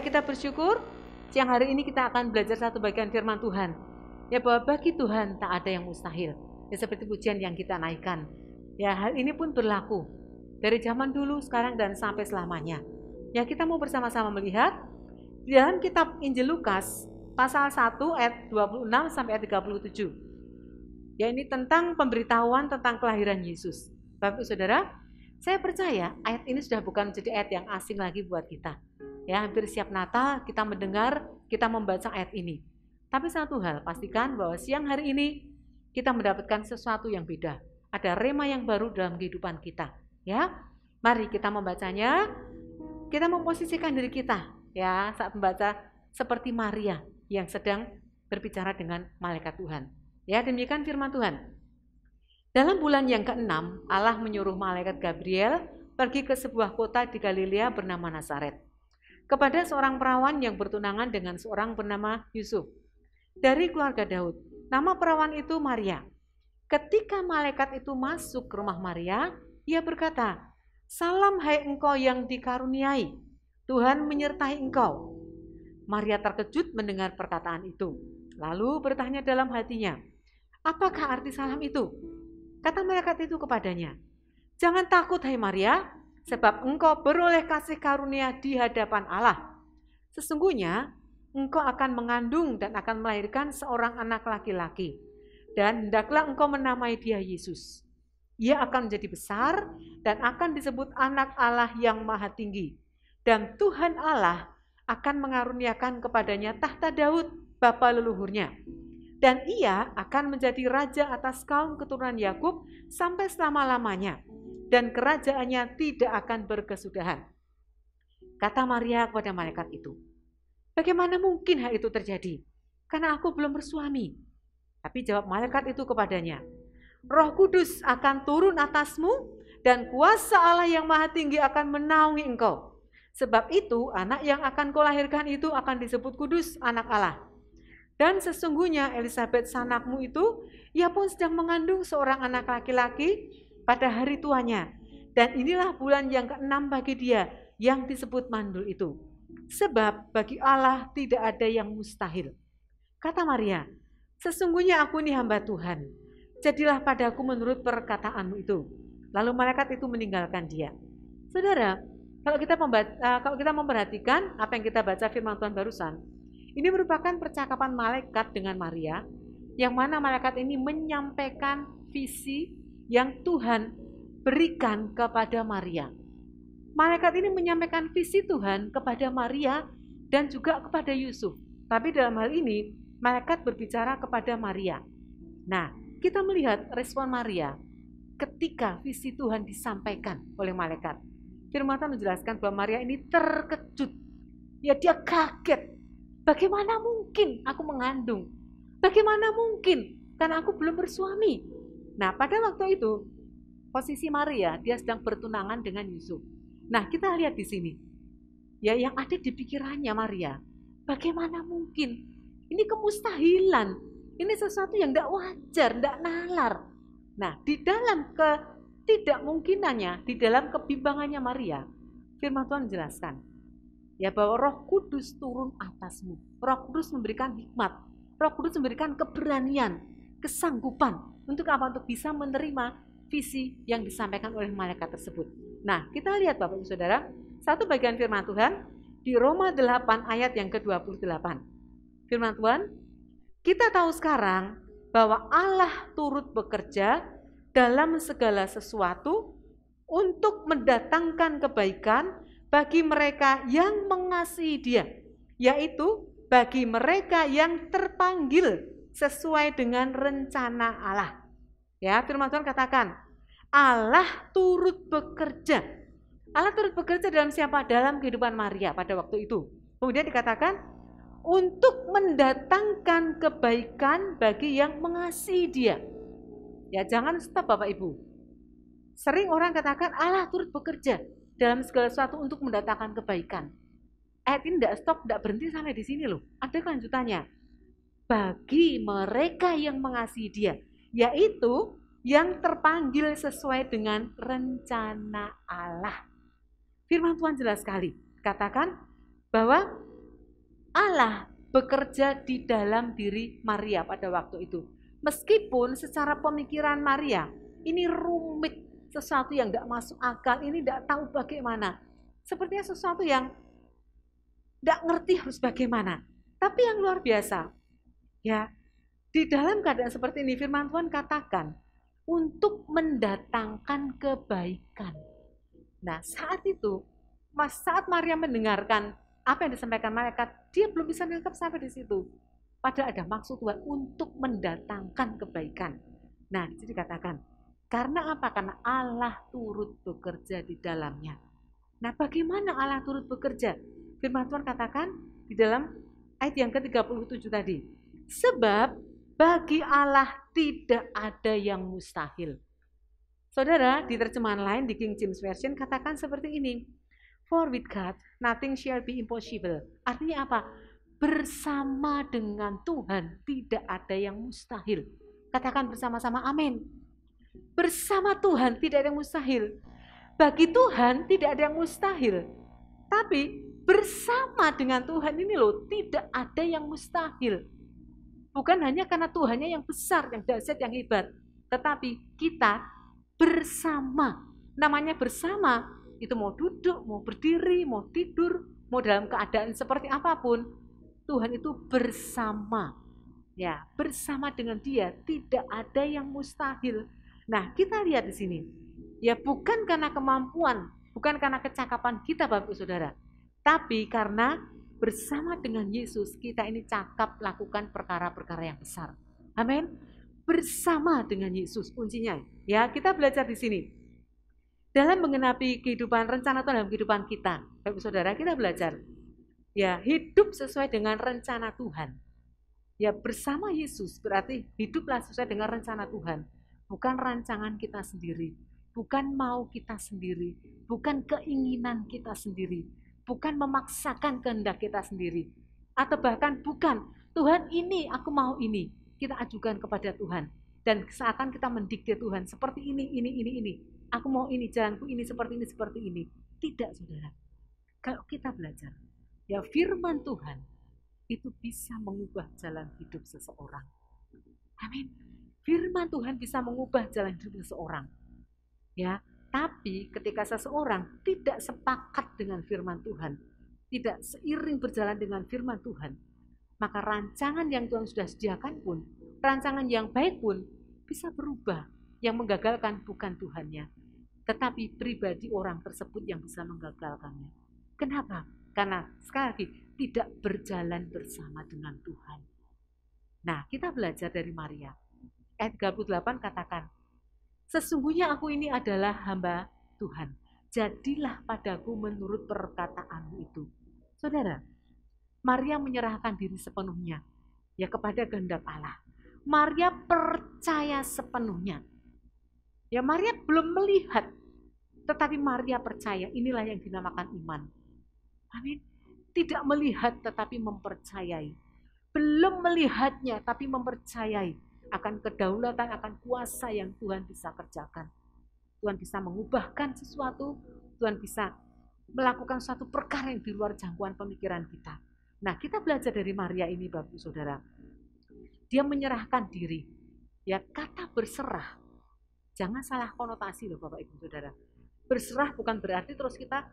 kita bersyukur siang hari ini kita akan belajar satu bagian firman Tuhan. Ya, bahwa bagi Tuhan tak ada yang mustahil. Ya, seperti pujian yang kita naikkan. Ya, hal ini pun berlaku dari zaman dulu, sekarang, dan sampai selamanya. Ya, kita mau bersama-sama melihat di dalam kitab Injil Lukas pasal 1 ayat 26 sampai ayat 37. Ya, ini tentang pemberitahuan tentang kelahiran Yesus. Bapak Saudara, saya percaya ayat ini sudah bukan menjadi ayat yang asing lagi buat kita. Ya, hampir siap Natal kita mendengar, kita membaca ayat ini. Tapi satu hal, pastikan bahwa siang hari ini kita mendapatkan sesuatu yang beda. Ada rema yang baru dalam kehidupan kita, ya. Mari kita membacanya. Kita memposisikan diri kita ya saat membaca seperti Maria yang sedang berbicara dengan malaikat Tuhan. Ya, demikian firman Tuhan. Dalam bulan yang keenam, Allah menyuruh malaikat Gabriel pergi ke sebuah kota di Galilea bernama Nazaret kepada seorang perawan yang bertunangan dengan seorang bernama Yusuf dari keluarga Daud. Nama perawan itu Maria. Ketika malaikat itu masuk ke rumah Maria, ia berkata, "Salam hai engkau yang dikaruniai, Tuhan menyertai engkau." Maria terkejut mendengar perkataan itu, lalu bertanya dalam hatinya, "Apakah arti salam itu?" Kata malaikat itu kepadanya, Jangan takut hai Maria, sebab engkau beroleh kasih karunia di hadapan Allah. Sesungguhnya engkau akan mengandung dan akan melahirkan seorang anak laki-laki. Dan hendaklah engkau menamai dia Yesus. Ia akan menjadi besar dan akan disebut anak Allah yang maha tinggi. Dan Tuhan Allah akan mengaruniakan kepadanya tahta Daud, bapa leluhurnya dan ia akan menjadi raja atas kaum keturunan Yakub sampai selama-lamanya dan kerajaannya tidak akan berkesudahan. Kata Maria kepada malaikat itu, "Bagaimana mungkin hal itu terjadi? Karena aku belum bersuami." Tapi jawab malaikat itu kepadanya, "Roh Kudus akan turun atasmu dan kuasa Allah yang Maha Tinggi akan menaungi engkau. Sebab itu, anak yang akan kau lahirkan itu akan disebut kudus, anak Allah." Dan sesungguhnya Elizabeth sanakmu itu, ia pun sedang mengandung seorang anak laki-laki pada hari tuanya. Dan inilah bulan yang keenam bagi dia yang disebut mandul itu. Sebab bagi Allah tidak ada yang mustahil. Kata Maria, sesungguhnya aku ini hamba Tuhan. Jadilah padaku menurut perkataanmu itu. Lalu malaikat itu meninggalkan dia. Saudara, kalau kita membaca, eh, kalau kita memperhatikan apa yang kita baca firman Tuhan barusan, ini merupakan percakapan malaikat dengan Maria, yang mana malaikat ini menyampaikan visi yang Tuhan berikan kepada Maria. Malaikat ini menyampaikan visi Tuhan kepada Maria dan juga kepada Yusuf. Tapi dalam hal ini, malaikat berbicara kepada Maria. Nah, kita melihat respon Maria ketika visi Tuhan disampaikan oleh malaikat. Firman Tuhan menjelaskan bahwa Maria ini terkejut. Ya dia kaget Bagaimana mungkin aku mengandung? Bagaimana mungkin? Karena aku belum bersuami. Nah, pada waktu itu, posisi Maria, dia sedang bertunangan dengan Yusuf. Nah, kita lihat di sini. Ya, yang ada di pikirannya Maria. Bagaimana mungkin? Ini kemustahilan. Ini sesuatu yang tidak wajar, tidak nalar. Nah, di dalam ketidakmungkinannya, di dalam kebimbangannya Maria, firman Tuhan menjelaskan, ya bahwa Roh Kudus turun atasmu. Roh Kudus memberikan hikmat, Roh Kudus memberikan keberanian, kesanggupan untuk apa? Untuk bisa menerima visi yang disampaikan oleh malaikat tersebut. Nah, kita lihat Bapak Ibu Saudara, satu bagian firman Tuhan di Roma 8 ayat yang ke-28. Firman Tuhan, kita tahu sekarang bahwa Allah turut bekerja dalam segala sesuatu untuk mendatangkan kebaikan bagi mereka yang mengasihi Dia, yaitu bagi mereka yang terpanggil sesuai dengan rencana Allah. Ya, firman Tuhan katakan, Allah turut bekerja. Allah turut bekerja dalam siapa? Dalam kehidupan Maria pada waktu itu. Kemudian dikatakan, untuk mendatangkan kebaikan bagi yang mengasihi dia. Ya jangan stop Bapak Ibu. Sering orang katakan Allah turut bekerja dalam segala sesuatu untuk mendatangkan kebaikan. Ayat ini tidak stop, tidak berhenti sampai di sini loh. Ada kelanjutannya. Bagi mereka yang mengasihi dia, yaitu yang terpanggil sesuai dengan rencana Allah. Firman Tuhan jelas sekali. Katakan bahwa Allah bekerja di dalam diri Maria pada waktu itu. Meskipun secara pemikiran Maria ini rumit sesuatu yang tidak masuk akal, ini tidak tahu bagaimana. Sepertinya sesuatu yang tidak ngerti harus bagaimana. Tapi yang luar biasa, ya di dalam keadaan seperti ini firman Tuhan katakan untuk mendatangkan kebaikan. Nah saat itu, mas saat Maria mendengarkan apa yang disampaikan malaikat, dia belum bisa menangkap sampai di situ. Padahal ada maksud Tuhan untuk mendatangkan kebaikan. Nah, jadi katakan, karena apa? Karena Allah turut bekerja di dalamnya. Nah, bagaimana Allah turut bekerja? Firman Tuhan katakan di dalam ayat yang ke-37 tadi. Sebab bagi Allah tidak ada yang mustahil. Saudara, di terjemahan lain di King James Version katakan seperti ini. For with God, nothing shall be impossible. Artinya apa? Bersama dengan Tuhan tidak ada yang mustahil. Katakan bersama-sama amin. Bersama Tuhan tidak ada yang mustahil. Bagi Tuhan tidak ada yang mustahil. Tapi bersama dengan Tuhan ini loh tidak ada yang mustahil. Bukan hanya karena Tuhannya yang besar, yang dahsyat, yang hebat. Tetapi kita bersama. Namanya bersama itu mau duduk, mau berdiri, mau tidur, mau dalam keadaan seperti apapun. Tuhan itu bersama. Ya, bersama dengan dia tidak ada yang mustahil. Nah, kita lihat di sini. Ya bukan karena kemampuan, bukan karena kecakapan kita Bapak Saudara, tapi karena bersama dengan Yesus kita ini cakap lakukan perkara-perkara yang besar. Amin. Bersama dengan Yesus kuncinya. Ya, kita belajar di sini. Dalam mengenapi kehidupan rencana Tuhan dalam kehidupan kita, Bapak Saudara, kita belajar ya hidup sesuai dengan rencana Tuhan. Ya bersama Yesus berarti hiduplah sesuai dengan rencana Tuhan bukan rancangan kita sendiri, bukan mau kita sendiri, bukan keinginan kita sendiri, bukan memaksakan kehendak kita sendiri, atau bahkan bukan Tuhan ini, aku mau ini. Kita ajukan kepada Tuhan. Dan seakan kita mendikte Tuhan seperti ini, ini, ini, ini. Aku mau ini, jalanku ini, seperti ini, seperti ini. Tidak, saudara. Kalau kita belajar, ya firman Tuhan itu bisa mengubah jalan hidup seseorang. Amin firman Tuhan bisa mengubah jalan hidup seseorang. Ya, tapi ketika seseorang tidak sepakat dengan firman Tuhan, tidak seiring berjalan dengan firman Tuhan, maka rancangan yang Tuhan sudah sediakan pun, rancangan yang baik pun bisa berubah. Yang menggagalkan bukan Tuhannya, tetapi pribadi orang tersebut yang bisa menggagalkannya. Kenapa? Karena sekali lagi tidak berjalan bersama dengan Tuhan. Nah, kita belajar dari Maria ayat 38 katakan, Sesungguhnya aku ini adalah hamba Tuhan. Jadilah padaku menurut perkataanmu itu. Saudara, Maria menyerahkan diri sepenuhnya ya kepada kehendak Allah. Maria percaya sepenuhnya. Ya Maria belum melihat, tetapi Maria percaya. Inilah yang dinamakan iman. Amin. Tidak melihat tetapi mempercayai. Belum melihatnya tapi mempercayai akan kedaulatan, akan kuasa yang Tuhan bisa kerjakan. Tuhan bisa mengubahkan sesuatu, Tuhan bisa melakukan suatu perkara yang di luar jangkauan pemikiran kita. Nah, kita belajar dari Maria ini, Bapak Saudara. Dia menyerahkan diri. Ya, kata berserah. Jangan salah konotasi loh Bapak Ibu Saudara. Berserah bukan berarti terus kita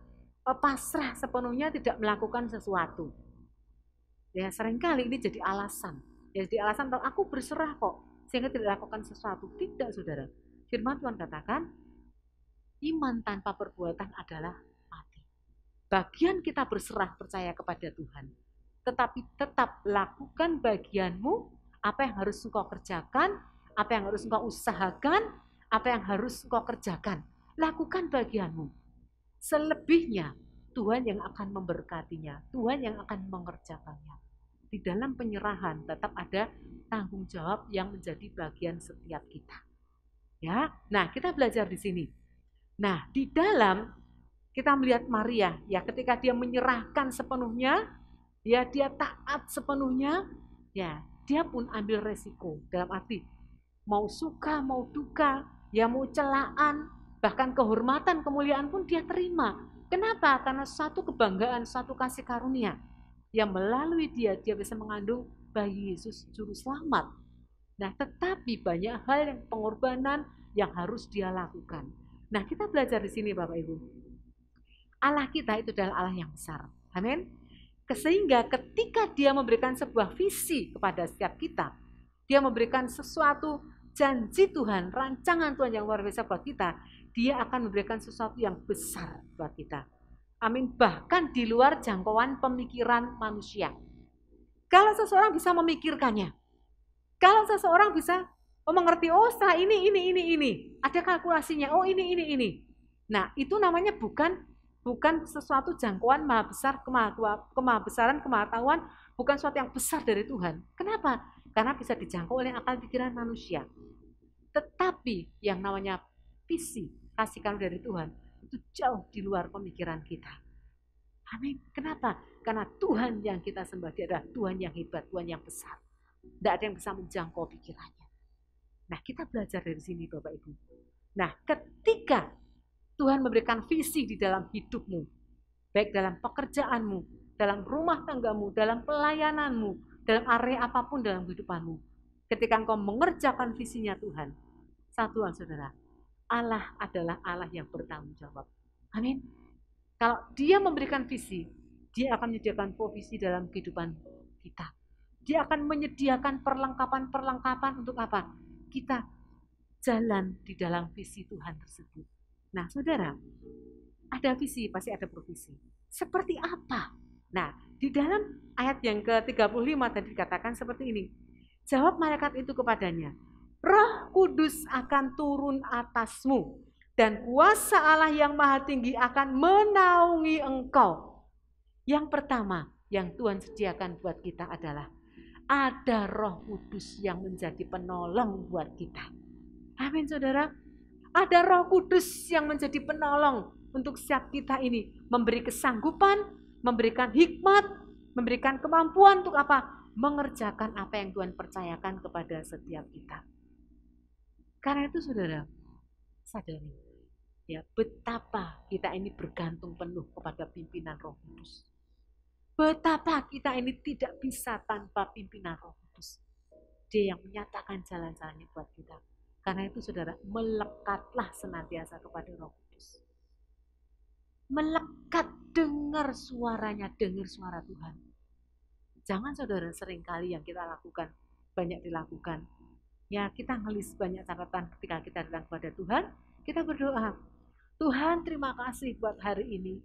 eh, pasrah sepenuhnya tidak melakukan sesuatu. Ya, seringkali ini jadi alasan. Ya, jadi alasan, kalau aku berserah kok sehingga tidak lakukan sesuatu. Tidak, saudara. Firman Tuhan katakan, iman tanpa perbuatan adalah mati. Bagian kita berserah percaya kepada Tuhan. Tetapi tetap lakukan bagianmu, apa yang harus engkau kerjakan, apa yang harus engkau usahakan, apa yang harus engkau kerjakan. Lakukan bagianmu. Selebihnya Tuhan yang akan memberkatinya, Tuhan yang akan mengerjakannya di dalam penyerahan tetap ada tanggung jawab yang menjadi bagian setiap kita. Ya. Nah, kita belajar di sini. Nah, di dalam kita melihat Maria ya ketika dia menyerahkan sepenuhnya, ya dia taat sepenuhnya, ya dia pun ambil resiko dalam arti mau suka mau duka, ya mau celaan, bahkan kehormatan kemuliaan pun dia terima. Kenapa? Karena satu kebanggaan, satu kasih karunia yang melalui dia dia bisa mengandung bayi Yesus juru selamat. Nah, tetapi banyak hal yang pengorbanan yang harus dia lakukan. Nah, kita belajar di sini Bapak Ibu. Allah kita itu adalah Allah yang besar. Amin. Sehingga ketika dia memberikan sebuah visi kepada setiap kita, dia memberikan sesuatu janji Tuhan, rancangan Tuhan yang luar biasa buat kita, dia akan memberikan sesuatu yang besar buat kita. Amin. Bahkan di luar jangkauan pemikiran manusia. Kalau seseorang bisa memikirkannya, kalau seseorang bisa oh, mengerti, oh setelah ini, ini, ini, ini, ada kalkulasinya, oh ini, ini, ini. Nah, itu namanya bukan bukan sesuatu jangkauan maha besar, kemaha besaran, kemahatahuan, bukan sesuatu yang besar dari Tuhan. Kenapa? Karena bisa dijangkau oleh akal pikiran manusia. Tetapi yang namanya visi, kasih karunia dari Tuhan, itu jauh di luar pemikiran kita. Amin. Kenapa? Karena Tuhan yang kita sembah dia adalah Tuhan yang hebat, Tuhan yang besar. Tidak ada yang bisa menjangkau pikirannya. Nah kita belajar dari sini Bapak Ibu. Nah ketika Tuhan memberikan visi di dalam hidupmu, baik dalam pekerjaanmu, dalam rumah tanggamu, dalam pelayananmu, dalam area apapun dalam kehidupanmu, ketika engkau mengerjakan visinya Tuhan, satu hal saudara, Allah adalah Allah yang bertanggung jawab. Amin. Kalau dia memberikan visi, dia akan menyediakan provisi dalam kehidupan kita. Dia akan menyediakan perlengkapan-perlengkapan untuk apa? Kita jalan di dalam visi Tuhan tersebut. Nah, saudara, ada visi, pasti ada provisi. Seperti apa? Nah, di dalam ayat yang ke-35 tadi dikatakan seperti ini. Jawab malaikat itu kepadanya, Roh Kudus akan turun atasmu dan kuasa Allah yang maha tinggi akan menaungi engkau. Yang pertama yang Tuhan sediakan buat kita adalah ada roh kudus yang menjadi penolong buat kita. Amin saudara. Ada roh kudus yang menjadi penolong untuk siap kita ini. Memberi kesanggupan, memberikan hikmat, memberikan kemampuan untuk apa? Mengerjakan apa yang Tuhan percayakan kepada setiap kita. Karena itu saudara, sadari ya betapa kita ini bergantung penuh kepada pimpinan Roh Kudus. Betapa kita ini tidak bisa tanpa pimpinan Roh Kudus. Dia yang menyatakan jalan-jalannya buat kita. Karena itu saudara, melekatlah senantiasa kepada Roh Kudus. Melekat dengar suaranya, dengar suara Tuhan. Jangan saudara seringkali yang kita lakukan, banyak dilakukan, Ya, kita ngelis banyak catatan ketika kita datang kepada Tuhan, kita berdoa. Tuhan, terima kasih buat hari ini.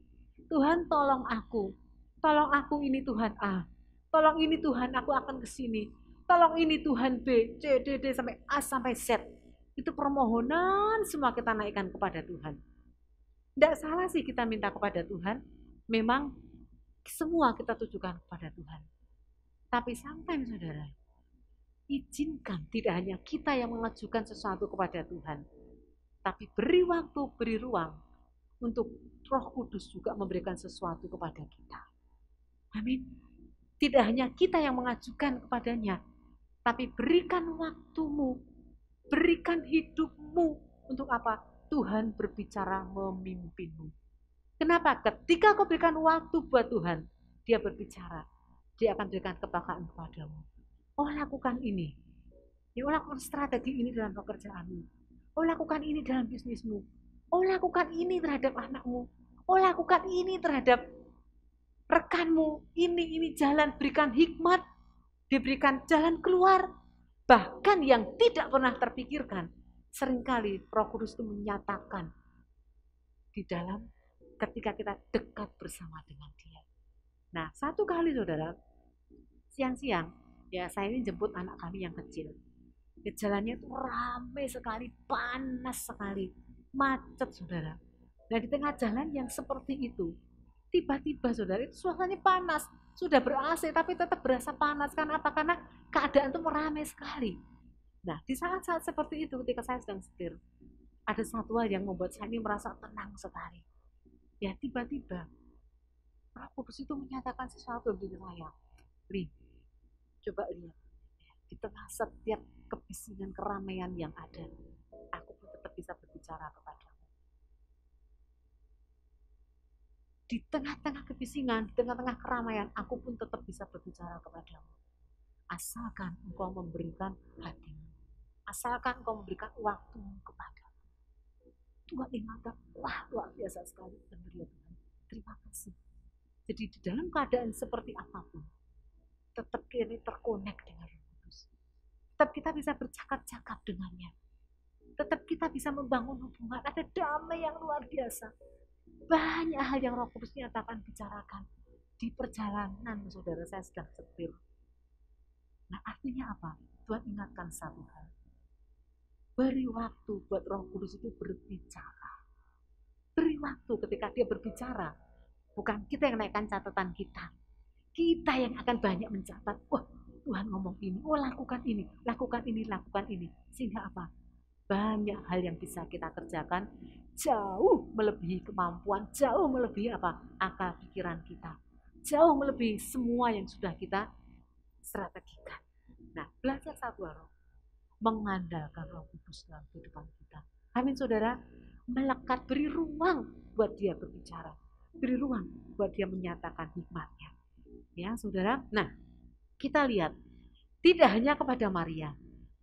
Tuhan, tolong aku. Tolong aku ini Tuhan A. Tolong ini Tuhan, aku akan ke sini. Tolong ini Tuhan B, C, D, D, sampai A, sampai Z. Itu permohonan semua kita naikkan kepada Tuhan. Tidak salah sih kita minta kepada Tuhan. Memang semua kita tujukan kepada Tuhan. Tapi sampai saudara, izinkan tidak hanya kita yang mengajukan sesuatu kepada Tuhan, tapi beri waktu, beri ruang untuk Roh Kudus juga memberikan sesuatu kepada kita. Amin. Tidak hanya kita yang mengajukan kepadanya, tapi berikan waktumu, berikan hidupmu untuk apa? Tuhan berbicara memimpinmu. Kenapa? Ketika kau berikan waktu buat Tuhan, dia berbicara. Dia akan berikan kepakaan kepadamu. Oh lakukan ini. Ya, oh lakukan strategi ini dalam pekerjaanmu. Oh lakukan ini dalam bisnismu. Oh lakukan ini terhadap anakmu. Oh lakukan ini terhadap rekanmu. Ini ini jalan berikan hikmat, diberikan jalan keluar. Bahkan yang tidak pernah terpikirkan, seringkali Roh Kudus itu menyatakan di dalam ketika kita dekat bersama dengan Dia. Nah, satu kali saudara, siang-siang ya saya ini jemput anak kami yang kecil jalannya itu ramai sekali panas sekali macet saudara nah di tengah jalan yang seperti itu tiba-tiba saudara itu suasananya panas sudah ber AC tapi tetap berasa panas karena apa karena keadaan itu ramai sekali nah di saat-saat seperti itu ketika saya sedang setir ada satu hal yang membuat saya ini merasa tenang sekali ya tiba-tiba Roh Kudus itu menyatakan sesuatu di saya Lih, Coba lihat, di tengah setiap kebisingan keramaian yang ada, aku pun tetap bisa berbicara kepadamu. Di tengah-tengah kebisingan, di tengah-tengah keramaian, aku pun tetap bisa berbicara kepadamu. Asalkan engkau memberikan hatimu. Asalkan engkau memberikan waktumu kepadamu. Tuhan ingatkan, wah luar biasa sekali. Benar ya Terima kasih. Jadi di dalam keadaan seperti apapun, tetap kini terkonek dengan Roh Kudus. Tetap kita bisa bercakap-cakap dengannya. Tetap kita bisa membangun hubungan. Ada damai yang luar biasa. Banyak hal yang Roh Kudus nyatakan bicarakan di perjalanan saudara saya sedang setir. Nah artinya apa? Tuhan ingatkan satu hal. Beri waktu buat Roh Kudus itu berbicara. Beri waktu ketika dia berbicara, bukan kita yang naikkan catatan kita, kita yang akan banyak mencatat wah Tuhan ngomong ini oh lakukan ini lakukan ini lakukan ini sehingga apa banyak hal yang bisa kita kerjakan jauh melebihi kemampuan jauh melebihi apa akal pikiran kita jauh melebihi semua yang sudah kita strategikan nah belajar satu hal mengandalkan roh kudus dalam kehidupan kita amin saudara melekat beri ruang buat dia berbicara beri ruang buat dia menyatakan hikmatnya Ya, Saudara. Nah, kita lihat tidak hanya kepada Maria,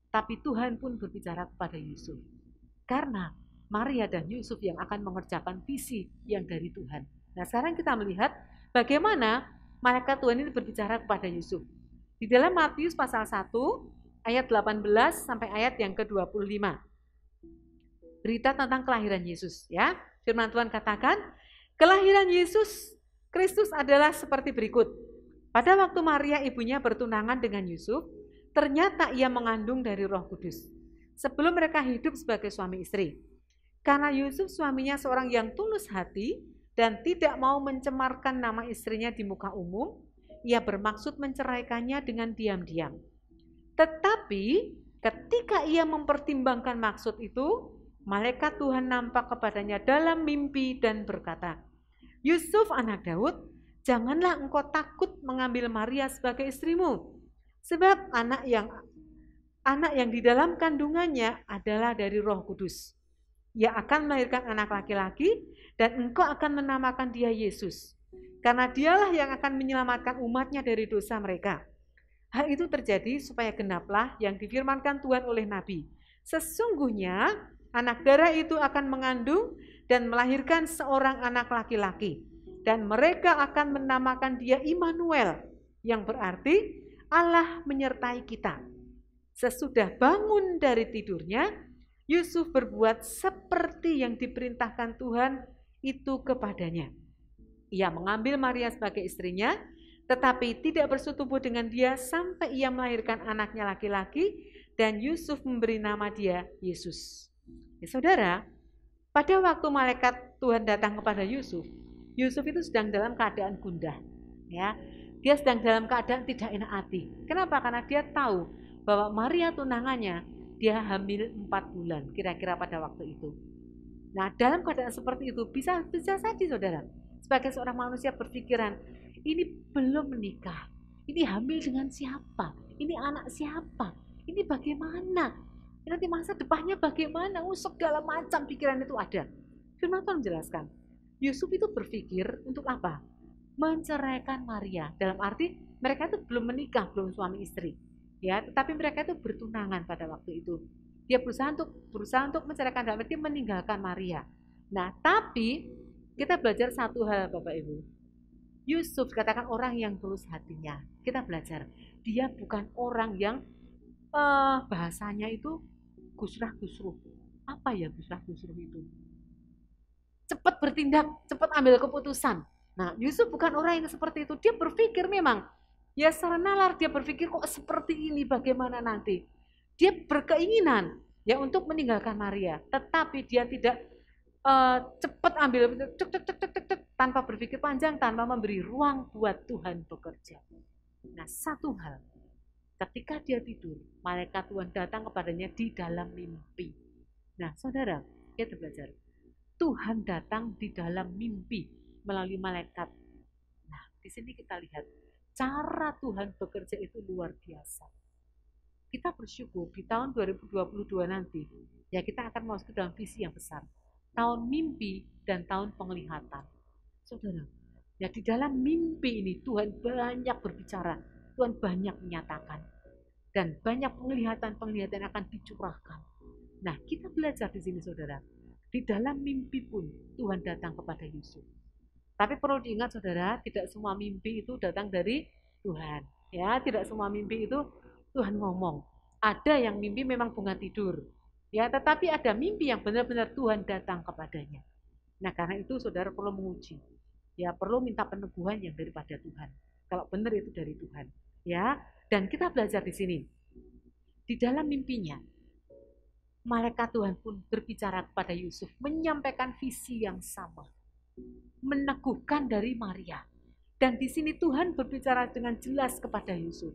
tapi Tuhan pun berbicara kepada Yusuf. Karena Maria dan Yusuf yang akan mengerjakan visi yang dari Tuhan. Nah, sekarang kita melihat bagaimana Malaikat Tuhan ini berbicara kepada Yusuf. Di dalam Matius pasal 1 ayat 18 sampai ayat yang ke-25. Berita tentang kelahiran Yesus ya. Firman Tuhan katakan, kelahiran Yesus Kristus adalah seperti berikut. Pada waktu Maria ibunya bertunangan dengan Yusuf, ternyata ia mengandung dari Roh Kudus. Sebelum mereka hidup sebagai suami istri. Karena Yusuf suaminya seorang yang tulus hati dan tidak mau mencemarkan nama istrinya di muka umum, ia bermaksud menceraikannya dengan diam-diam. Tetapi ketika ia mempertimbangkan maksud itu, malaikat Tuhan nampak kepadanya dalam mimpi dan berkata, Yusuf anak Daud, Janganlah engkau takut mengambil Maria sebagai istrimu, sebab anak yang anak yang di dalam kandungannya adalah dari Roh Kudus. Ia akan melahirkan anak laki-laki dan engkau akan menamakan dia Yesus, karena dialah yang akan menyelamatkan umatnya dari dosa mereka. Hal itu terjadi supaya genaplah yang difirmankan Tuhan oleh Nabi. Sesungguhnya anak darah itu akan mengandung dan melahirkan seorang anak laki-laki dan mereka akan menamakan dia Immanuel yang berarti Allah menyertai kita. Sesudah bangun dari tidurnya, Yusuf berbuat seperti yang diperintahkan Tuhan itu kepadanya. Ia mengambil Maria sebagai istrinya, tetapi tidak bersetubuh dengan dia sampai ia melahirkan anaknya laki-laki dan Yusuf memberi nama dia Yesus. Ya, saudara, pada waktu malaikat Tuhan datang kepada Yusuf, Yusuf itu sedang dalam keadaan gundah, ya. Dia sedang dalam keadaan tidak enak hati. Kenapa? Karena dia tahu bahwa Maria tunangannya dia hamil 4 bulan kira-kira pada waktu itu. Nah, dalam keadaan seperti itu bisa bisa saja Saudara sebagai seorang manusia berpikiran, ini belum menikah. Ini hamil dengan siapa? Ini anak siapa? Ini bagaimana? Nanti masa depannya bagaimana? Oh, segala macam pikiran itu ada. Firman Tuhan menjelaskan, Yusuf itu berpikir untuk apa? Menceraikan Maria. Dalam arti mereka itu belum menikah, belum suami istri. Ya, tetapi mereka itu bertunangan pada waktu itu. Dia berusaha untuk berusaha untuk menceraikan dalam arti meninggalkan Maria. Nah, tapi kita belajar satu hal Bapak Ibu. Yusuf katakan orang yang tulus hatinya. Kita belajar dia bukan orang yang uh, bahasanya itu gusrah gusruh. Apa ya gusrah gusruh itu? cepat bertindak, cepat ambil keputusan. Nah, Yusuf bukan orang yang seperti itu. Dia berpikir memang, ya secara nalar dia berpikir kok seperti ini, bagaimana nanti. Dia berkeinginan ya untuk meninggalkan Maria, tetapi dia tidak uh, cepat ambil cek, cek, cek, cek, cek, cek, tanpa berpikir panjang, tanpa memberi ruang buat Tuhan bekerja. Nah, satu hal, ketika dia tidur, malaikat Tuhan datang kepadanya di dalam mimpi. Nah, saudara, kita belajar. Tuhan datang di dalam mimpi melalui malaikat. Nah, di sini kita lihat cara Tuhan bekerja itu luar biasa. Kita bersyukur di tahun 2022 nanti, ya kita akan masuk ke dalam visi yang besar. Tahun mimpi dan tahun penglihatan. Saudara, ya di dalam mimpi ini Tuhan banyak berbicara, Tuhan banyak menyatakan. Dan banyak penglihatan-penglihatan akan dicurahkan. Nah, kita belajar di sini saudara di dalam mimpi pun Tuhan datang kepada Yusuf. Tapi perlu diingat saudara, tidak semua mimpi itu datang dari Tuhan. Ya, tidak semua mimpi itu Tuhan ngomong. Ada yang mimpi memang bunga tidur. Ya, tetapi ada mimpi yang benar-benar Tuhan datang kepadanya. Nah, karena itu saudara perlu menguji. Ya, perlu minta peneguhan yang daripada Tuhan. Kalau benar itu dari Tuhan. Ya, dan kita belajar di sini. Di dalam mimpinya, Malaikat Tuhan pun berbicara kepada Yusuf, menyampaikan visi yang sama, meneguhkan dari Maria. Dan di sini Tuhan berbicara dengan jelas kepada Yusuf.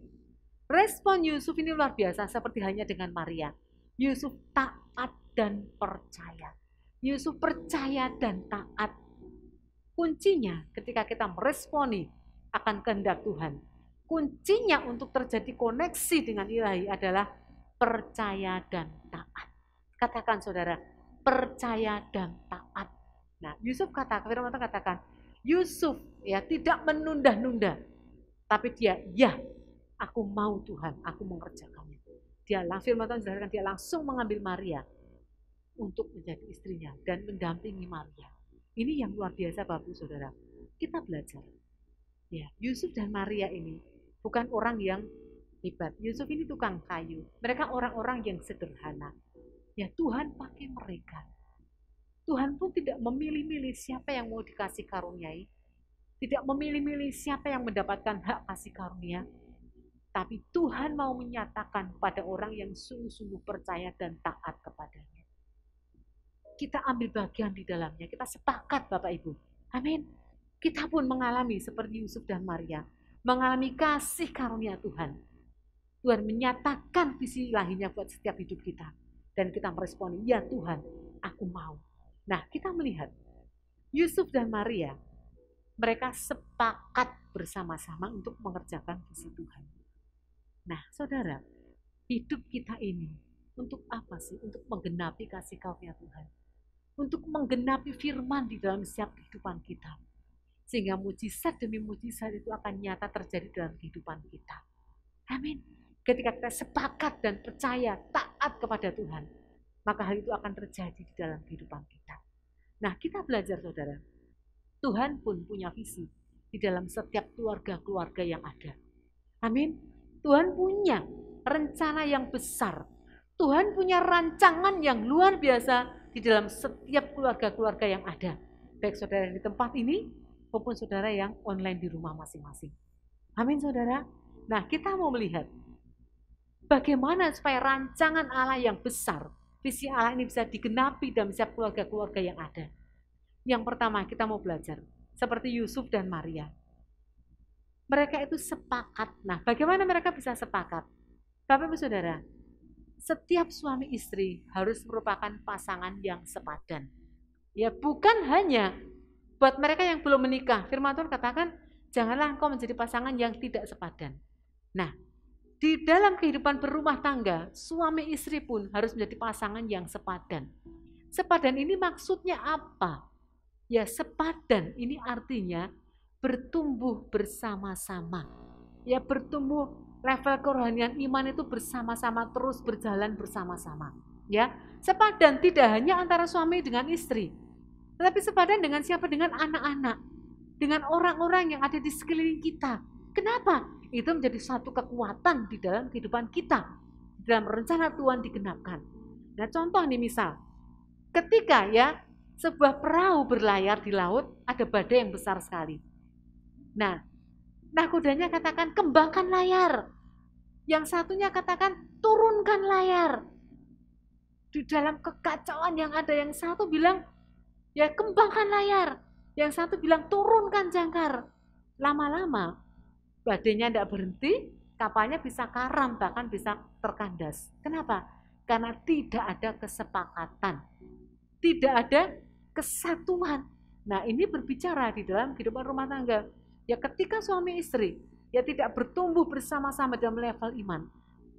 Respon Yusuf ini luar biasa, seperti hanya dengan Maria. Yusuf taat dan percaya. Yusuf percaya dan taat. Kuncinya ketika kita meresponi akan kehendak Tuhan. Kuncinya untuk terjadi koneksi dengan ilahi adalah percaya dan taat. Katakan saudara, percaya dan taat. Nah, Yusuf katakan, firman Tuhan katakan, Yusuf ya tidak menunda-nunda, tapi dia ya aku mau Tuhan, aku mengerjakannya. Dia langsung firman Tuhan saudara, dia langsung mengambil Maria untuk menjadi istrinya dan mendampingi Maria. Ini yang luar biasa Bapak Saudara. Kita belajar. Ya, Yusuf dan Maria ini bukan orang yang hebat. Yusuf ini tukang kayu. Mereka orang-orang yang sederhana. Ya Tuhan pakai mereka. Tuhan pun tidak memilih-milih siapa yang mau dikasih karuniai. Tidak memilih-milih siapa yang mendapatkan hak kasih karunia. Tapi Tuhan mau menyatakan pada orang yang sungguh-sungguh percaya dan taat kepadanya. Kita ambil bagian di dalamnya. Kita sepakat Bapak Ibu. Amin. Kita pun mengalami seperti Yusuf dan Maria. Mengalami kasih karunia Tuhan. Tuhan menyatakan visi lahirnya buat setiap hidup kita dan kita meresponi, "Ya Tuhan, aku mau." Nah, kita melihat Yusuf dan Maria, mereka sepakat bersama-sama untuk mengerjakan visi Tuhan. Nah, saudara, hidup kita ini untuk apa sih? Untuk menggenapi kasih karunia Tuhan. Untuk menggenapi firman di dalam setiap kehidupan kita. Sehingga mujizat demi mujizat itu akan nyata terjadi dalam kehidupan kita. Amin. Ketika kita sepakat dan percaya, taat kepada Tuhan, maka hal itu akan terjadi di dalam kehidupan kita. Nah, kita belajar saudara, Tuhan pun punya visi di dalam setiap keluarga-keluarga yang ada. Amin. Tuhan punya rencana yang besar. Tuhan punya rancangan yang luar biasa di dalam setiap keluarga-keluarga yang ada. Baik saudara di tempat ini maupun saudara yang online di rumah masing-masing. Amin saudara. Nah kita mau melihat Bagaimana supaya rancangan Allah yang besar, visi Allah ini bisa digenapi dalam setiap keluarga-keluarga yang ada. Yang pertama kita mau belajar, seperti Yusuf dan Maria. Mereka itu sepakat. Nah, bagaimana mereka bisa sepakat? Bapak Ibu Saudara, setiap suami istri harus merupakan pasangan yang sepadan. Ya, bukan hanya buat mereka yang belum menikah. Firman Tuhan katakan, janganlah engkau menjadi pasangan yang tidak sepadan. Nah, di dalam kehidupan berumah tangga, suami istri pun harus menjadi pasangan yang sepadan. Sepadan ini maksudnya apa? Ya sepadan ini artinya bertumbuh bersama-sama. Ya bertumbuh level kerohanian iman itu bersama-sama terus berjalan bersama-sama. Ya, sepadan tidak hanya antara suami dengan istri, tetapi sepadan dengan siapa? Dengan anak-anak, dengan orang-orang yang ada di sekeliling kita, Kenapa? Itu menjadi satu kekuatan di dalam kehidupan kita. dalam rencana Tuhan digenapkan. Nah contoh nih misal, ketika ya sebuah perahu berlayar di laut, ada badai yang besar sekali. Nah, nah kudanya katakan kembangkan layar. Yang satunya katakan turunkan layar. Di dalam kekacauan yang ada, yang satu bilang ya kembangkan layar. Yang satu bilang turunkan jangkar. Lama-lama badainya tidak berhenti, kapalnya bisa karam, bahkan bisa terkandas. Kenapa? Karena tidak ada kesepakatan. Tidak ada kesatuan. Nah ini berbicara di dalam kehidupan rumah tangga. Ya ketika suami istri ya tidak bertumbuh bersama-sama dalam level iman.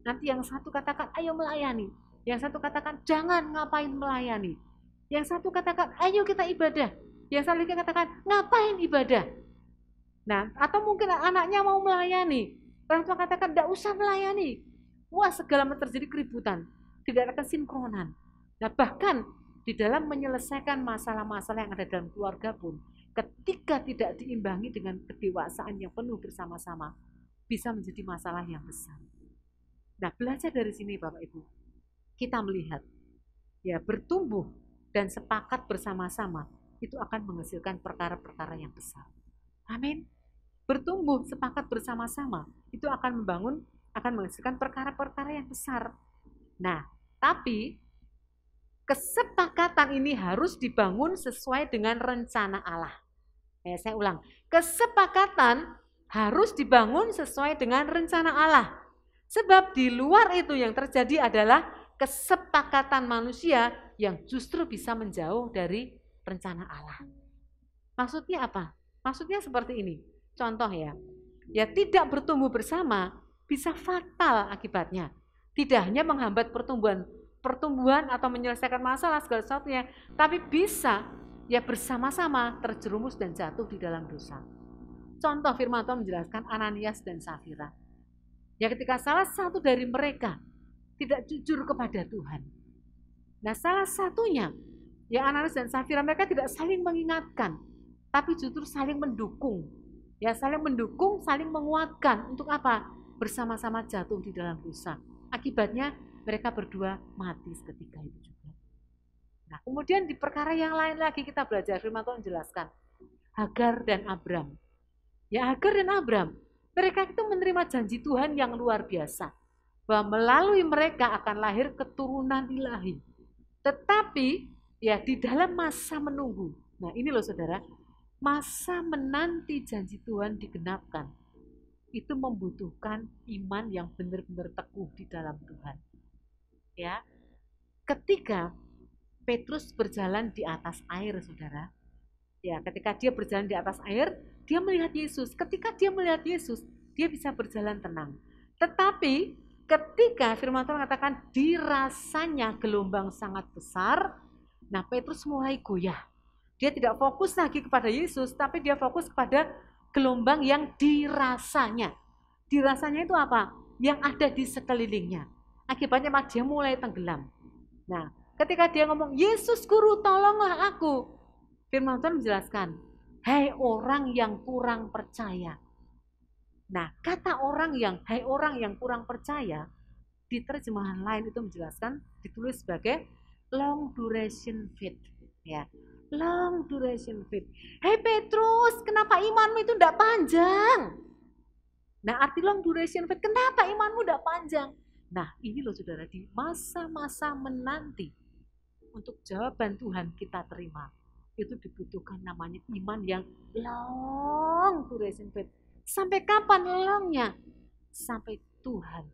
Nanti yang satu katakan ayo melayani. Yang satu katakan jangan ngapain melayani. Yang satu katakan ayo kita ibadah. Yang satu katakan ngapain ibadah. Nah, atau mungkin anaknya mau melayani. Orang tua katakan, tidak usah melayani. Wah, segala macam terjadi keributan. Tidak ada kesinkronan. Nah, bahkan di dalam menyelesaikan masalah-masalah yang ada dalam keluarga pun, ketika tidak diimbangi dengan kedewasaan yang penuh bersama-sama, bisa menjadi masalah yang besar. Nah, belajar dari sini Bapak Ibu. Kita melihat, ya bertumbuh dan sepakat bersama-sama, itu akan menghasilkan perkara-perkara yang besar. Amin bertumbuh sepakat bersama-sama itu akan membangun akan menghasilkan perkara-perkara yang besar. Nah, tapi kesepakatan ini harus dibangun sesuai dengan rencana Allah. Ya, saya ulang, kesepakatan harus dibangun sesuai dengan rencana Allah. Sebab di luar itu yang terjadi adalah kesepakatan manusia yang justru bisa menjauh dari rencana Allah. Maksudnya apa? Maksudnya seperti ini. Contoh ya, ya tidak bertumbuh bersama bisa fatal akibatnya. Tidak hanya menghambat pertumbuhan pertumbuhan atau menyelesaikan masalah segala sesuatunya, tapi bisa ya bersama-sama terjerumus dan jatuh di dalam dosa. Contoh firman Tuhan menjelaskan Ananias dan Safira. Ya ketika salah satu dari mereka tidak jujur kepada Tuhan. Nah salah satunya ya Ananias dan Safira mereka tidak saling mengingatkan, tapi justru saling mendukung ya saling mendukung, saling menguatkan untuk apa? Bersama-sama jatuh di dalam dosa. Akibatnya mereka berdua mati seketika itu juga. Nah, kemudian di perkara yang lain lagi kita belajar firman Tuhan jelaskan. Hagar dan Abram. Ya Hagar dan Abram, mereka itu menerima janji Tuhan yang luar biasa bahwa melalui mereka akan lahir keturunan ilahi. Tetapi ya di dalam masa menunggu. Nah, ini loh Saudara, masa menanti janji Tuhan digenapkan itu membutuhkan iman yang benar-benar teguh di dalam Tuhan. Ya. Ketiga, Petrus berjalan di atas air, Saudara. Ya, ketika dia berjalan di atas air, dia melihat Yesus. Ketika dia melihat Yesus, dia bisa berjalan tenang. Tetapi ketika firman Tuhan mengatakan dirasanya gelombang sangat besar, nah Petrus mulai goyah. Dia tidak fokus lagi kepada Yesus, tapi dia fokus kepada gelombang yang dirasanya. Dirasanya itu apa? Yang ada di sekelilingnya. Akibatnya dia mulai tenggelam. Nah, ketika dia ngomong, Yesus guru tolonglah aku. Firman Tuhan menjelaskan, hai hey, orang yang kurang percaya. Nah, kata orang yang, hai hey, orang yang kurang percaya, di terjemahan lain itu menjelaskan, ditulis sebagai long duration faith. Ya long duration faith. Hei Petrus, kenapa imanmu itu tidak panjang? Nah arti long duration faith, kenapa imanmu tidak panjang? Nah ini loh saudara, di masa-masa menanti untuk jawaban Tuhan kita terima. Itu dibutuhkan namanya iman yang long duration faith. Sampai kapan longnya? Sampai Tuhan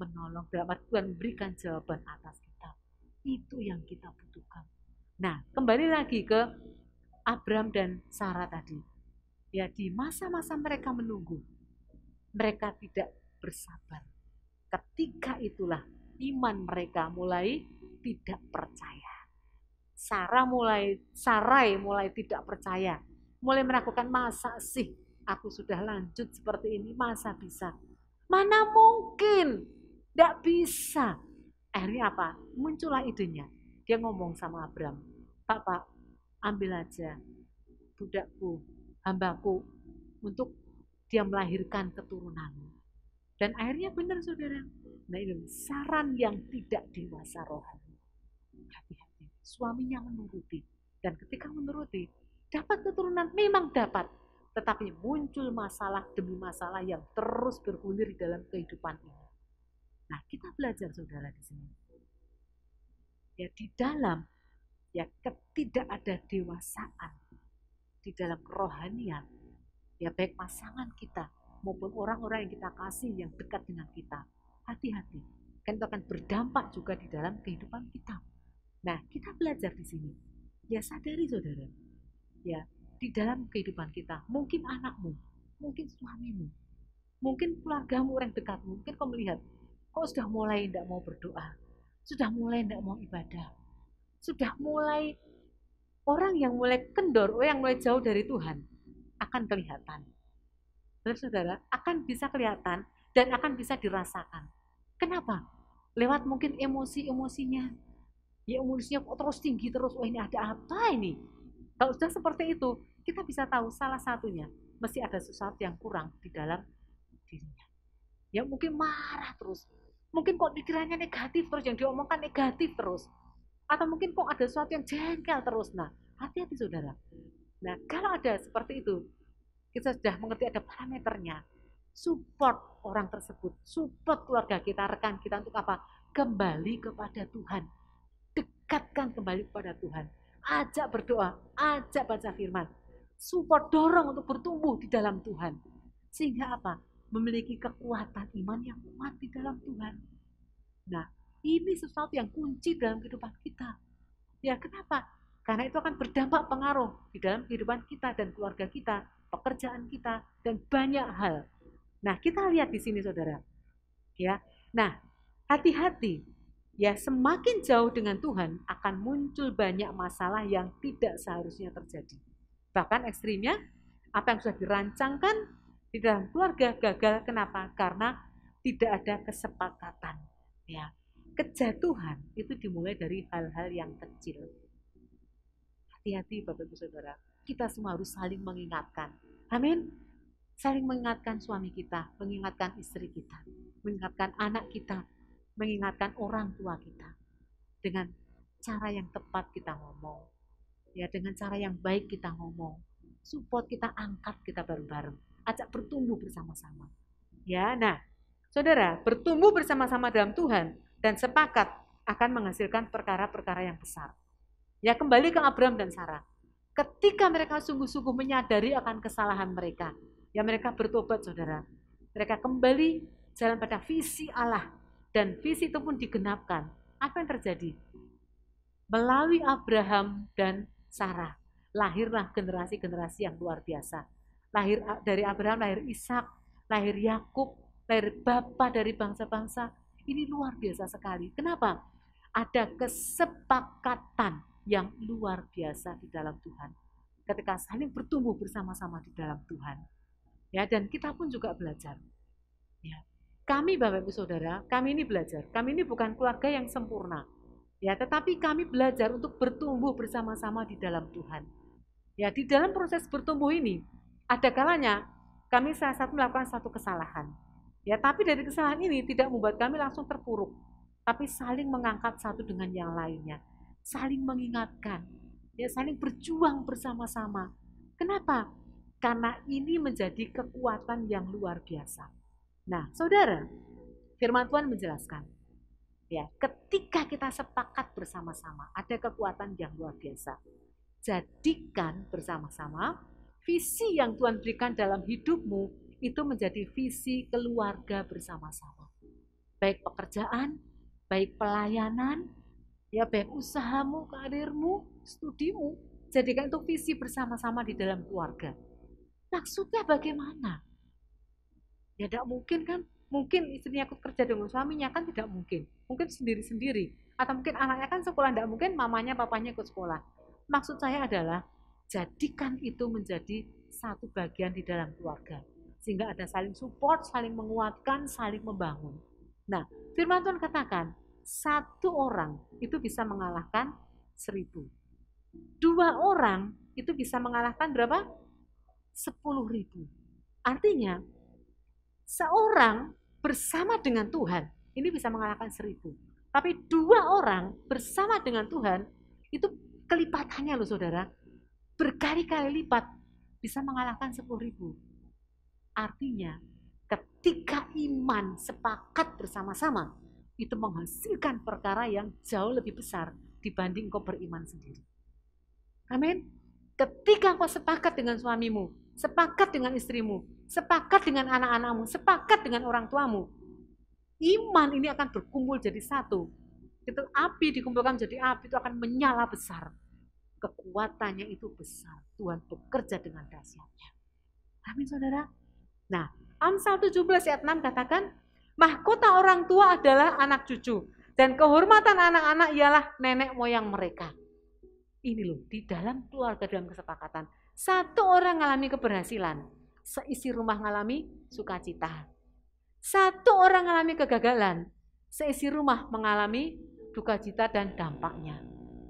menolong, Tuhan berikan jawaban atas kita. Itu yang kita butuhkan. Nah, kembali lagi ke Abram dan Sarah tadi. Ya, di masa-masa mereka menunggu, mereka tidak bersabar. Ketika itulah iman mereka mulai tidak percaya. Sarah mulai Sarai mulai tidak percaya, mulai meragukan masa sih aku sudah lanjut seperti ini masa bisa? Mana mungkin? Tidak bisa. Akhirnya apa? Muncullah idenya. Dia ngomong sama Abram, Pak Pak ambil aja budakku, hambaku, untuk dia melahirkan keturunanmu. Dan akhirnya benar saudara. Nah ini saran yang tidak dewasa rohani. Hati-hati. Suaminya menuruti. Dan ketika menuruti, dapat keturunan memang dapat. Tetapi muncul masalah demi masalah yang terus bergulir di dalam kehidupan ini. Nah kita belajar saudara di sini. Ya di dalam ya ketidak ada dewasaan di dalam kerohanian ya baik pasangan kita maupun orang-orang yang kita kasih yang dekat dengan kita hati-hati kan itu akan berdampak juga di dalam kehidupan kita nah kita belajar di sini ya sadari saudara ya di dalam kehidupan kita mungkin anakmu mungkin suamimu mungkin keluargamu orang dekatmu mungkin kau melihat kau sudah mulai tidak mau berdoa sudah mulai tidak mau ibadah sudah mulai orang yang mulai kendor, orang yang mulai jauh dari Tuhan akan kelihatan. Benar saudara, akan bisa kelihatan dan akan bisa dirasakan. Kenapa? Lewat mungkin emosi-emosinya. Ya emosinya kok terus tinggi terus, wah oh, ini ada apa ini? Kalau sudah seperti itu, kita bisa tahu salah satunya mesti ada sesuatu yang kurang di dalam dirinya. Ya mungkin marah terus, mungkin kok pikirannya negatif terus, yang diomongkan negatif terus atau mungkin kok ada sesuatu yang jengkel terus nah hati-hati saudara nah kalau ada seperti itu kita sudah mengerti ada parameternya support orang tersebut support keluarga kita rekan kita untuk apa kembali kepada Tuhan dekatkan kembali kepada Tuhan ajak berdoa ajak baca firman support dorong untuk bertumbuh di dalam Tuhan sehingga apa memiliki kekuatan iman yang kuat di dalam Tuhan nah ini sesuatu yang kunci dalam kehidupan kita. Ya, kenapa? Karena itu akan berdampak pengaruh di dalam kehidupan kita dan keluarga kita, pekerjaan kita, dan banyak hal. Nah, kita lihat di sini saudara. Ya. Nah, hati-hati. Ya, semakin jauh dengan Tuhan akan muncul banyak masalah yang tidak seharusnya terjadi. Bahkan ekstrimnya, apa yang sudah dirancangkan di dalam keluarga gagal. Kenapa? Karena tidak ada kesepakatan. Ya, kejatuhan itu dimulai dari hal-hal yang kecil. Hati-hati Bapak Ibu Saudara, kita semua harus saling mengingatkan. Amin. Saling mengingatkan suami kita, mengingatkan istri kita, mengingatkan anak kita, mengingatkan orang tua kita. Dengan cara yang tepat kita ngomong. Ya, dengan cara yang baik kita ngomong. Support kita angkat kita bareng-bareng. Ajak bertumbuh bersama-sama. Ya, nah, saudara, bertumbuh bersama-sama dalam Tuhan dan sepakat akan menghasilkan perkara-perkara yang besar. Ya kembali ke Abraham dan Sarah. Ketika mereka sungguh-sungguh menyadari akan kesalahan mereka, ya mereka bertobat saudara. Mereka kembali jalan pada visi Allah dan visi itu pun digenapkan. Apa yang terjadi? Melalui Abraham dan Sarah, lahirlah generasi-generasi yang luar biasa. Lahir dari Abraham lahir Ishak, lahir Yakub, lahir bapa dari bangsa-bangsa, ini luar biasa sekali. Kenapa? Ada kesepakatan yang luar biasa di dalam Tuhan. Ketika saling bertumbuh bersama-sama di dalam Tuhan. Ya, dan kita pun juga belajar. Ya. Kami Bapak Ibu Saudara, kami ini belajar. Kami ini bukan keluarga yang sempurna. Ya, tetapi kami belajar untuk bertumbuh bersama-sama di dalam Tuhan. Ya, di dalam proses bertumbuh ini ada kalanya kami salah satu melakukan satu kesalahan Ya, tapi dari kesalahan ini tidak membuat kami langsung terpuruk, tapi saling mengangkat satu dengan yang lainnya, saling mengingatkan, ya saling berjuang bersama-sama. Kenapa? Karena ini menjadi kekuatan yang luar biasa. Nah, saudara, firman Tuhan menjelaskan, ya, ketika kita sepakat bersama-sama, ada kekuatan yang luar biasa. Jadikan bersama-sama visi yang Tuhan berikan dalam hidupmu itu menjadi visi keluarga bersama-sama. Baik pekerjaan, baik pelayanan, ya baik usahamu, karirmu, studimu, jadikan itu visi bersama-sama di dalam keluarga. Maksudnya bagaimana? Ya tidak mungkin kan? Mungkin istrinya ikut kerja dengan suaminya kan tidak mungkin. Mungkin sendiri-sendiri. Atau mungkin anaknya kan sekolah, tidak mungkin mamanya, papanya ikut sekolah. Maksud saya adalah jadikan itu menjadi satu bagian di dalam keluarga. Sehingga ada saling support, saling menguatkan, saling membangun. Nah, firman Tuhan katakan, satu orang itu bisa mengalahkan seribu. Dua orang itu bisa mengalahkan berapa? Sepuluh ribu. Artinya, seorang bersama dengan Tuhan ini bisa mengalahkan seribu. Tapi dua orang bersama dengan Tuhan itu kelipatannya loh saudara. Berkali-kali lipat bisa mengalahkan sepuluh ribu. Artinya, ketika iman sepakat bersama-sama, itu menghasilkan perkara yang jauh lebih besar dibanding kau beriman sendiri. Amin. Ketika kau sepakat dengan suamimu, sepakat dengan istrimu, sepakat dengan anak-anakmu, sepakat dengan orang tuamu, iman ini akan berkumpul jadi satu. Itu api dikumpulkan jadi api itu akan menyala besar. Kekuatannya itu besar. Tuhan bekerja dengan dahsyatnya. Amin saudara. Nah, Amsal 17 ayat 6 katakan, mahkota orang tua adalah anak cucu dan kehormatan anak-anak ialah nenek moyang mereka. Ini loh, di dalam keluarga dalam kesepakatan, satu orang mengalami keberhasilan, seisi rumah mengalami sukacita. Satu orang mengalami kegagalan, seisi rumah mengalami duka cita dan dampaknya.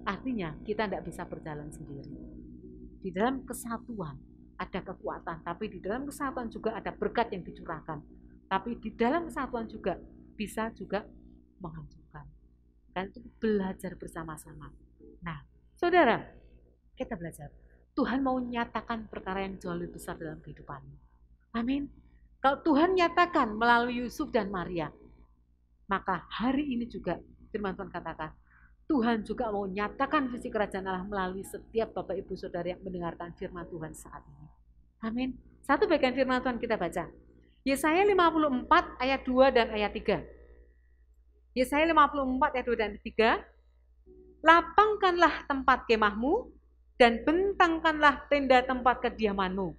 Artinya kita tidak bisa berjalan sendiri. Di dalam kesatuan, ada kekuatan, tapi di dalam kesatuan juga ada berkat yang dicurahkan. Tapi di dalam kesatuan juga bisa juga menghancurkan. Dan itu belajar bersama-sama. Nah, saudara, kita belajar. Tuhan mau nyatakan perkara yang jauh lebih besar dalam kehidupanmu. Amin. Kalau Tuhan nyatakan melalui Yusuf dan Maria, maka hari ini juga firman Tuhan katakan, Tuhan juga mau nyatakan visi kerajaan Allah melalui setiap Bapak Ibu Saudara yang mendengarkan firman Tuhan saat ini. Amin. Satu bagian firman Tuhan kita baca. Yesaya 54 ayat 2 dan ayat 3. Yesaya 54 ayat 2 dan 3. Lapangkanlah tempat kemahmu dan bentangkanlah tenda tempat kediamanmu.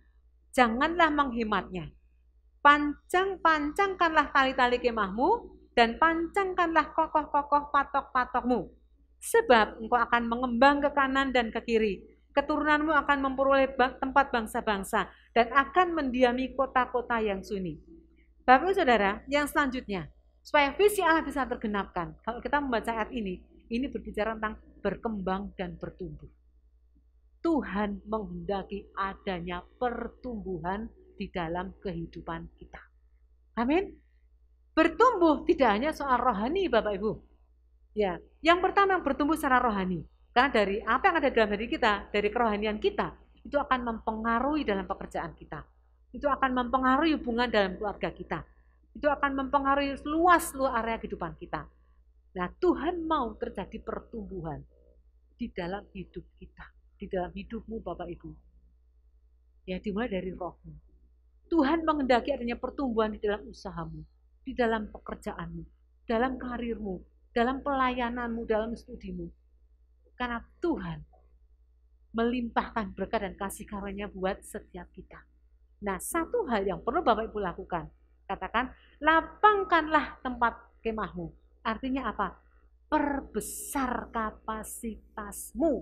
Janganlah menghematnya. Pancang-pancangkanlah tali-tali kemahmu dan pancangkanlah kokoh-kokoh patok-patokmu. Sebab engkau akan mengembang ke kanan dan ke kiri keturunanmu akan memperoleh tempat bangsa-bangsa dan akan mendiami kota-kota yang sunyi. Bapak Ibu Saudara, yang selanjutnya, supaya visi Allah bisa tergenapkan. Kalau kita membaca ayat ini, ini berbicara tentang berkembang dan bertumbuh. Tuhan menghendaki adanya pertumbuhan di dalam kehidupan kita. Amin. Bertumbuh tidak hanya soal rohani, Bapak Ibu. Ya, yang pertama yang bertumbuh secara rohani. Karena dari apa yang ada dalam diri kita, dari kerohanian kita, itu akan mempengaruhi dalam pekerjaan kita. Itu akan mempengaruhi hubungan dalam keluarga kita. Itu akan mempengaruhi luas luas area kehidupan kita. Nah, Tuhan mau terjadi pertumbuhan di dalam hidup kita, di dalam hidupmu Bapak Ibu. Ya, dimulai dari rohmu. Tuhan mengendaki adanya pertumbuhan di dalam usahamu, di dalam pekerjaanmu, dalam karirmu, dalam pelayananmu, dalam studimu, karena Tuhan melimpahkan berkat dan kasih karunia buat setiap kita. Nah, satu hal yang perlu Bapak Ibu lakukan, katakan, lapangkanlah tempat kemahmu. Artinya apa? Perbesar kapasitasmu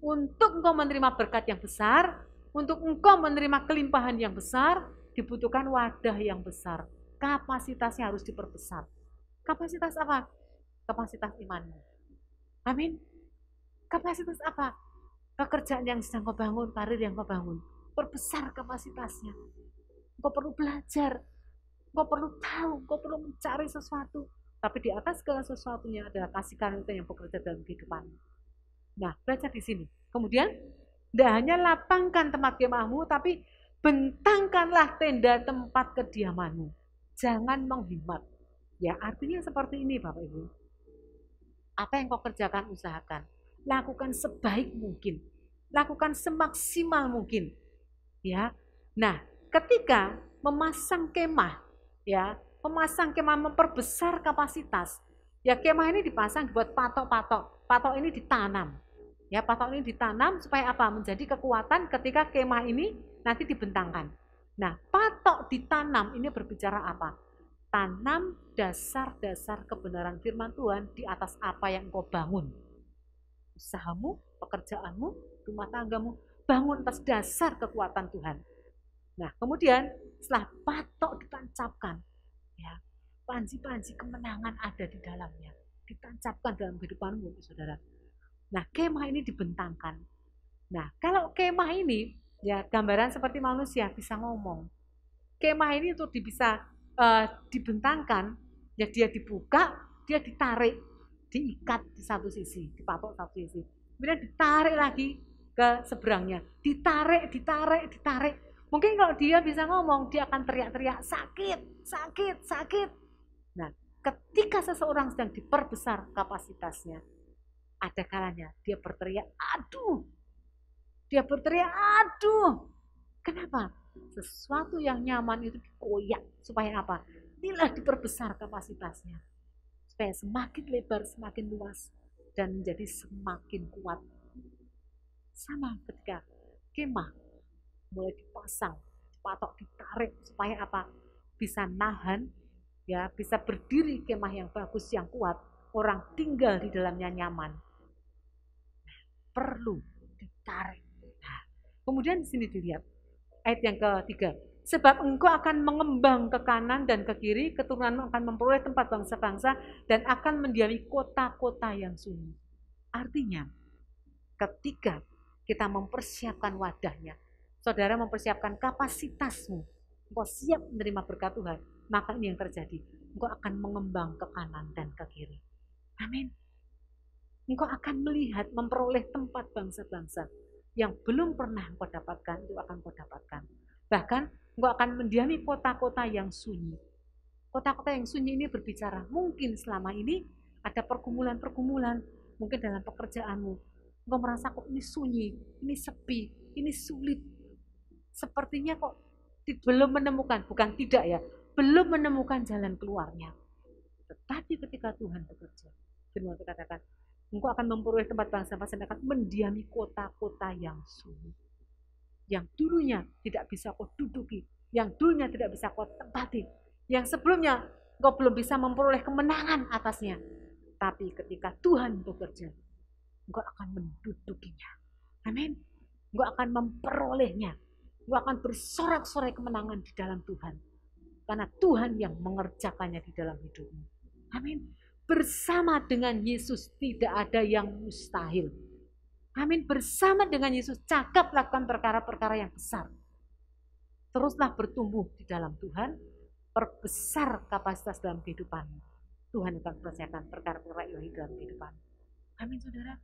untuk engkau menerima berkat yang besar, untuk engkau menerima kelimpahan yang besar, dibutuhkan wadah yang besar. Kapasitasnya harus diperbesar. Kapasitas apa? Kapasitas imanmu. Amin kapasitas apa? Pekerjaan yang sedang kau bangun, karir yang kau bangun. Perbesar kapasitasnya. Kau perlu belajar. Kau perlu tahu, kau perlu mencari sesuatu. Tapi di atas segala sesuatunya adalah kasih karunia yang bekerja dalam kehidupan. Nah, belajar di sini. Kemudian, tidak hanya lapangkan tempat kemahmu, tapi bentangkanlah tenda tempat kediamanmu. Jangan menghemat. Ya, artinya seperti ini Bapak Ibu. Apa yang kau kerjakan, usahakan lakukan sebaik mungkin, lakukan semaksimal mungkin. Ya. Nah, ketika memasang kemah, ya, memasang kemah memperbesar kapasitas. Ya, kemah ini dipasang buat patok-patok. Patok ini ditanam. Ya, patok ini ditanam supaya apa? Menjadi kekuatan ketika kemah ini nanti dibentangkan. Nah, patok ditanam ini berbicara apa? Tanam dasar-dasar kebenaran firman Tuhan di atas apa yang engkau bangun usahamu, pekerjaanmu, rumah tanggamu. Bangun atas dasar kekuatan Tuhan. Nah, kemudian setelah patok ditancapkan, ya, panji-panji kemenangan ada di dalamnya. Ditancapkan dalam kehidupanmu, saudara. Nah, kemah ini dibentangkan. Nah, kalau kemah ini, ya gambaran seperti manusia bisa ngomong. Kemah ini untuk bisa uh, dibentangkan, ya dia dibuka, dia ditarik, diikat di satu sisi, dipatok satu sisi. Kemudian ditarik lagi ke seberangnya, ditarik, ditarik, ditarik. Mungkin kalau dia bisa ngomong, dia akan teriak-teriak, sakit, sakit, sakit. Nah, ketika seseorang sedang diperbesar kapasitasnya, ada kalanya dia berteriak, aduh. Dia berteriak, aduh. Kenapa? Sesuatu yang nyaman itu dikoyak. Supaya apa? Inilah diperbesar kapasitasnya supaya semakin lebar, semakin luas, dan menjadi semakin kuat. Sama ketika kemah mulai dipasang, patok ditarik supaya apa? Bisa nahan, ya bisa berdiri kemah yang bagus, yang kuat. Orang tinggal di dalamnya nyaman. Nah, perlu ditarik. Nah, kemudian di sini dilihat ayat yang ketiga Sebab engkau akan mengembang ke kanan dan ke kiri, keturunanmu akan memperoleh tempat bangsa-bangsa dan akan mendiami kota-kota yang sunyi. Artinya, ketika kita mempersiapkan wadahnya, saudara mempersiapkan kapasitasmu, engkau siap menerima berkat Tuhan, maka ini yang terjadi. Engkau akan mengembang ke kanan dan ke kiri. Amin. Engkau akan melihat, memperoleh tempat bangsa-bangsa yang belum pernah engkau dapatkan, itu akan engkau dapatkan. Bahkan Engkau akan mendiami kota-kota yang sunyi. Kota-kota yang sunyi ini berbicara. Mungkin selama ini ada pergumulan-pergumulan, mungkin dalam pekerjaanmu. Engkau merasa kok ini sunyi, ini sepi, ini sulit. Sepertinya kok belum menemukan, bukan tidak ya, belum menemukan jalan keluarnya. Tetapi ketika Tuhan bekerja, Firman katakan, engkau akan memperoleh tempat bangsa-bangsa akan mendiami kota-kota yang sunyi yang dulunya tidak bisa kau duduki, yang dulunya tidak bisa kau tempati, yang sebelumnya kau belum bisa memperoleh kemenangan atasnya. Tapi ketika Tuhan bekerja, engkau akan mendudukinya. Amin. Engkau akan memperolehnya. Engkau akan bersorak-sorai kemenangan di dalam Tuhan. Karena Tuhan yang mengerjakannya di dalam hidupmu. Amin. Bersama dengan Yesus tidak ada yang mustahil. Amin. Bersama dengan Yesus, cakap lakukan perkara-perkara yang besar. Teruslah bertumbuh di dalam Tuhan, perbesar kapasitas dalam kehidupan. Tuhan akan persiapkan perkara-perkara ilahi dalam kehidupan. Amin, saudara.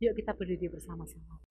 Yuk kita berdiri bersama-sama.